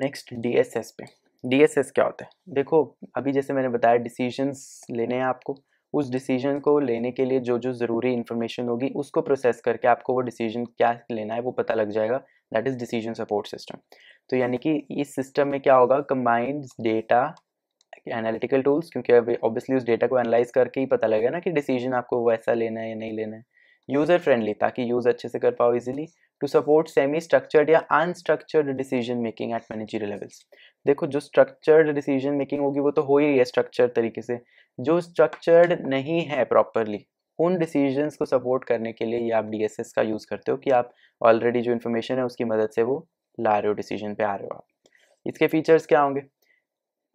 next DSS पे DSS क्या होता है देखो अभी जैसे मैंने बताया डिसीजंस लेने हैं आपको उस डिसीजन को लेने के लिए जो जो ज़रूरी इन्फॉर्मेशन होगी उसको प्रोसेस करके आपको वो डिसीजन क्या लेना है वो पता लग जाएगा that is decision support system तो यानी कि इस सिस्टम में क्या होगा कंबाइंड डेटा एनालिटिकल टूल्स क्योंकि अभी ऑब्वियसली उस डेटा को एनालाइज करके ही पता लगेगा ना कि डिसीजन आपको वैसा लेना है या नहीं लेना है यूज़र फ्रेंडली ताकि यूज़ अच्छे से कर पाओ easily to support semi structured या unstructured decision making at managerial levels देखो जो स्ट्रक्चर्ड डिसीजन मेकिंग होगी वो तो हो ही रही है स्ट्रक्चर तरीके से जो स्ट्रक्चर्ड नहीं है प्रॉपरली उन डिसीजंस को सपोर्ट करने के लिए ये आप डीएसएस का यूज़ करते हो कि आप ऑलरेडी जो इन्फॉर्मेशन है उसकी मदद से वो ला रहे हो डिसीजन पे आ रहे हो आप इसके फीचर्स क्या होंगे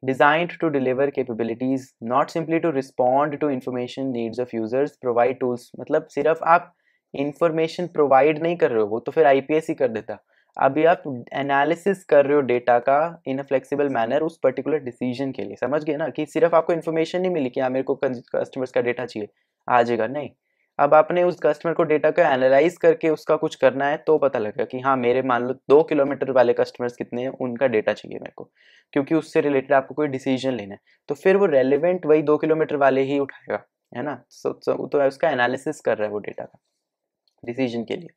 designed to deliver capabilities not simply to respond to information needs of users provide tools मतलब सिर्फ आप इंफॉर्मेशन प्रोवाइड नहीं कर रहे हो वो तो फिर आईपीएस ही कर देता अभी आप एनालिसिस कर रहे हो डेटा का इन अ फ्लेक्सिबल मैनर उस पर्टिकुलर डिसीजन के लिए समझ गए ना कि सिर्फ आपको इन्फॉर्मेशन नहीं मिली कि हाँ मेरे को कस्टमर्स का डेटा चाहिए आ जाएगा नहीं अब आपने उस कस्टमर को डेटा का एनालाइज करके उसका कुछ करना है तो पता लगेगा कि हाँ मेरे मान लो दो किलोमीटर वाले कस्टमर्स कितने हैं उनका डेटा चाहिए मेरे को क्योंकि उससे रिलेटेड आपको कोई डिसीजन लेना है तो फिर वो रेलिवेंट वही दो किलोमीटर वाले ही उठाएगा है ना सो so, so, तो उसका एनालिसिस कर रहा है वो डेटा का डिसीजन के लिए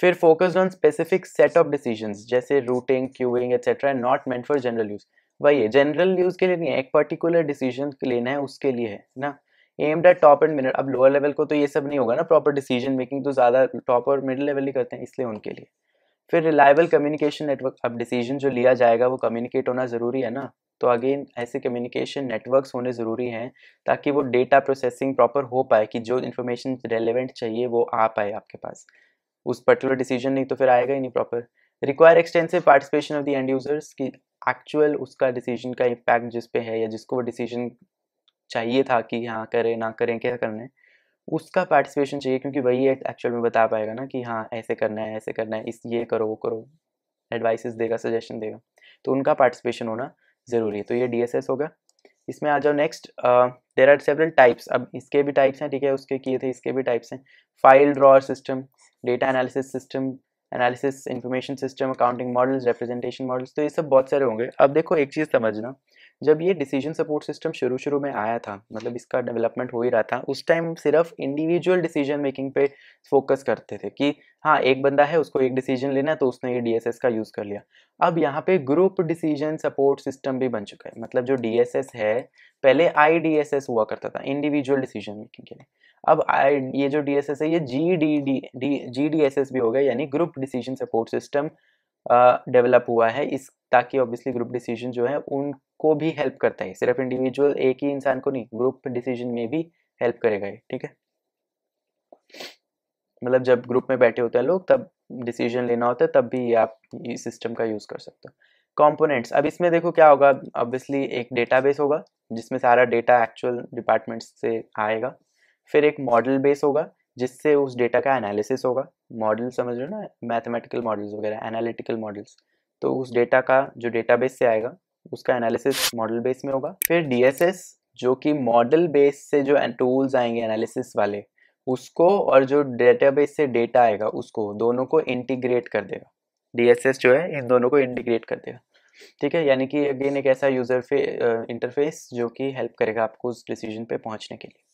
फिर focused on specific set of decision जैसे routing queuing etcetera not meant for general use वही है जनरल यूज के लिए नहीं एक पर्टिकुलर डिसीजन लेना है उसके लिए है ना aimed at top and middle अब लोअर लेवल को तो ये सब नहीं होगा ना प्रॉपर डिसीजन मेकिंग तो ज़्यादा टॉप और मिडिल लेवल ही करते हैं इसलिए उनके लिए फिर रिलायबल कम्युनिकेशन नेटवर्क अब डिसीजन जो लिया जाएगा वो कम्युनिकेट होना ज़रूरी है ना तो अगेन ऐसे कम्युनिकेशन नेटवर्क्स होने ज़रूरी हैं ताकि वो डेटा प्रोसेसिंग प्रॉपर हो पाए कि जो इन्फॉर्मेशन रेलिवेंट चाहिए वो आ पाए आपके पास उस पर्टिकुलर डिसीजन नहीं तो फिर आएगा ही नहीं proper require extensive participation of the end users कि एक्चुअल उसका डिसीजन का इम्पैक्ट जिस पे है या जिसको वो डिसीजन चाहिए था कि हाँ करें ना करें क्या करना है उसका पार्टिसिपेशन चाहिए क्योंकि वही एक्चुअल में बता पाएगा ना कि हाँ ऐसे करना है ऐसे करना है इस ये करो वो करो एडवाइसेस देगा सजेशन देगा तो उनका पार्टिसिपेशन होना ज़रूरी है तो ये डी हो गया इसमें आ जाओ next there are several types अब इसके भी टाइप्स हैं ठीक है उसके किए थे इसके भी टाइप्स हैं file drawer system data analysis system analysis information system accounting models representation models तो ये सब बहुत सारे होंगे अब देखो एक चीज़ समझना जब ये डिसीजन सपोर्ट सिस्टम शुरू शुरू में आया था मतलब इसका डेवलपमेंट हो ही रहा था उस टाइम सिर्फ इंडिविजुअल डिसीजन मेकिंग पे फोकस करते थे कि हाँ एक बंदा है उसको एक डिसीजन लेना है तो उसने ये डीएसएस का यूज़ कर लिया अब यहाँ पे ग्रुप डिसीजन सपोर्ट सिस्टम भी बन चुका है मतलब जो डी है पहले आई हुआ करता था इंडिविजुअल डिसीजन मेकिंग के लिए अब आई ये जो डी है ये G D D G D भी हो गया यानी group decision support system develop हुआ है इस ताकि ऑब्वियसली ग्रुप डिसीजन जो है उन को भी हेल्प करता है सिर्फ इंडिविजुअल एक ही इंसान को नहीं ग्रुप डिसीजन में भी हेल्प करेगा ये ठीक है मतलब जब ग्रुप में बैठे होते हैं लोग तब डिसीजन लेना होता है तब भी आप इस सिस्टम का यूज़ कर सकते हो कंपोनेंट्स अब इसमें देखो क्या होगा ऑब्वियसली एक डेटाबेस होगा जिसमें सारा डेटा एक्चुअल डिपार्टमेंट्स से आएगा फिर एक मॉडल बेस होगा जिससे उस डेटा का एनालिसिस होगा मॉडल समझ रहे हो ना मैथमेटिकल मॉडल्स वगैरह एनालिटिकल मॉडल्स तो उस डेटा का जो डेटाबेस से आएगा उसका एनालिसिस मॉडल बेस में होगा फिर डीएसएस जो कि मॉडल बेस से जो टूल्स आएंगे एनालिसिस वाले उसको और जो डेटाबेस से डेटा आएगा उसको दोनों को इंटीग्रेट कर देगा डीएसएस जो है इन दोनों को इंटीग्रेट कर देगा ठीक है यानी कि अगेन एक ऐसा यूज़र फे इंटरफेस जो कि हेल्प करेगा आपको उस डिसीजन पे पहुंचने के लिए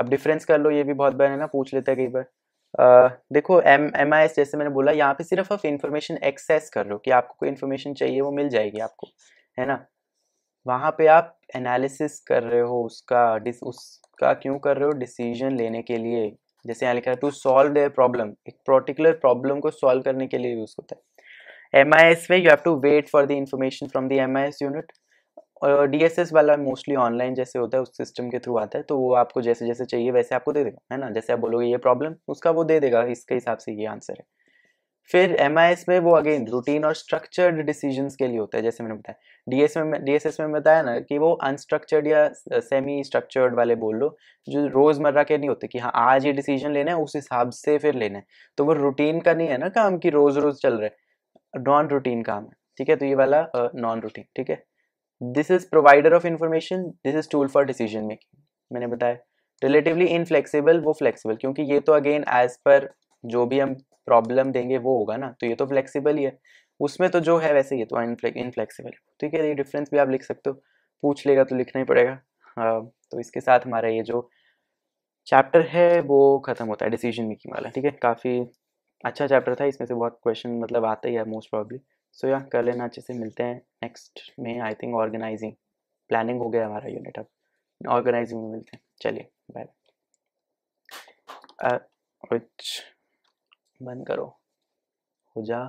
अब डिफरेंस कर लो ये भी बहुत बार है ना पूछ लेता है कई बार देखो एम एम आई एस जैसे मैंने बोला यहाँ पे सिर्फ आप इन्फॉर्मेशन एक्सेस कर लो कि आपको कोई इन्फॉर्मेशन चाहिए वो मिल जाएगी आपको है ना वहाँ पे आप एनालिसिस कर रहे हो उसका डिस उसका क्यों कर रहे हो डिसीजन लेने के लिए जैसे यहाँ लिखा है टू सॉल्व देयर प्रॉब्लम एक पर्टिकुलर प्रॉब्लम को सॉल्व करने के लिए यूज़ होता है एम आई एस में you have to wait for the information from the M I S unit और डी एस एस वाला मोस्टली ऑनलाइन जैसे होता है उस सिस्टम के थ्रू आता है तो वो आपको जैसे जैसे चाहिए वैसे आपको दे देगा है ना जैसे आप बोलोगे ये प्रॉब्लम उसका वो दे देगा इसके हिसाब से ये आंसर है फिर एम में वो अगेन रूटीन और स्ट्रक्चर्ड डिसीजन के लिए होता है जैसे मैंने बताया डीएस में डीएसएस में बताया ना कि वो अनस्ट्रक्चर्ड या सेमी स्ट्रक्चर्ड वाले बोल लो जो रोज़मर्रा के नहीं होते कि हाँ आज ये डिसीजन लेना है उस हिसाब से फिर लेना है तो वो रूटीन का नहीं है ना काम कि रोज़ रोज़ चल रहा है नॉन रूटीन काम है ठीक है तो ये वाला नॉन रूटीन ठीक है this is provider of information this is tool for decision making मैंने बताया रिलेटिवली इनफ्लेक्सीबल वो फ्लेक्सीबल क्योंकि ये तो अगेन एज पर जो भी हम प्रॉब्लम देंगे वो होगा ना तो ये तो फ्लेक्सिबल ही है उसमें तो जो है वैसे ये तो इनफ्लेक्सिबल तो ठीक है ये डिफरेंस भी आप लिख सकते हो पूछ लेगा तो लिखना ही पड़ेगा आ, हाँ, तो इसके साथ हमारा ये जो चैप्टर है वो ख़त्म होता है डिसीजन मेकिंग वाला ठीक है काफ़ी अच्छा चैप्टर था इसमें से बहुत क्वेश्चन मतलब आते ही है मोस्ट प्रॉब्ली सो या कर लेना अच्छे से मिलते हैं नेक्स्ट में आई थिंक ऑर्गेनाइजिंग प्लानिंग हो गया हमारा यूनिट अब ऑर्गेनाइजिंग में मिलते हैं चलिए बाय uh, which बंद करो हो जा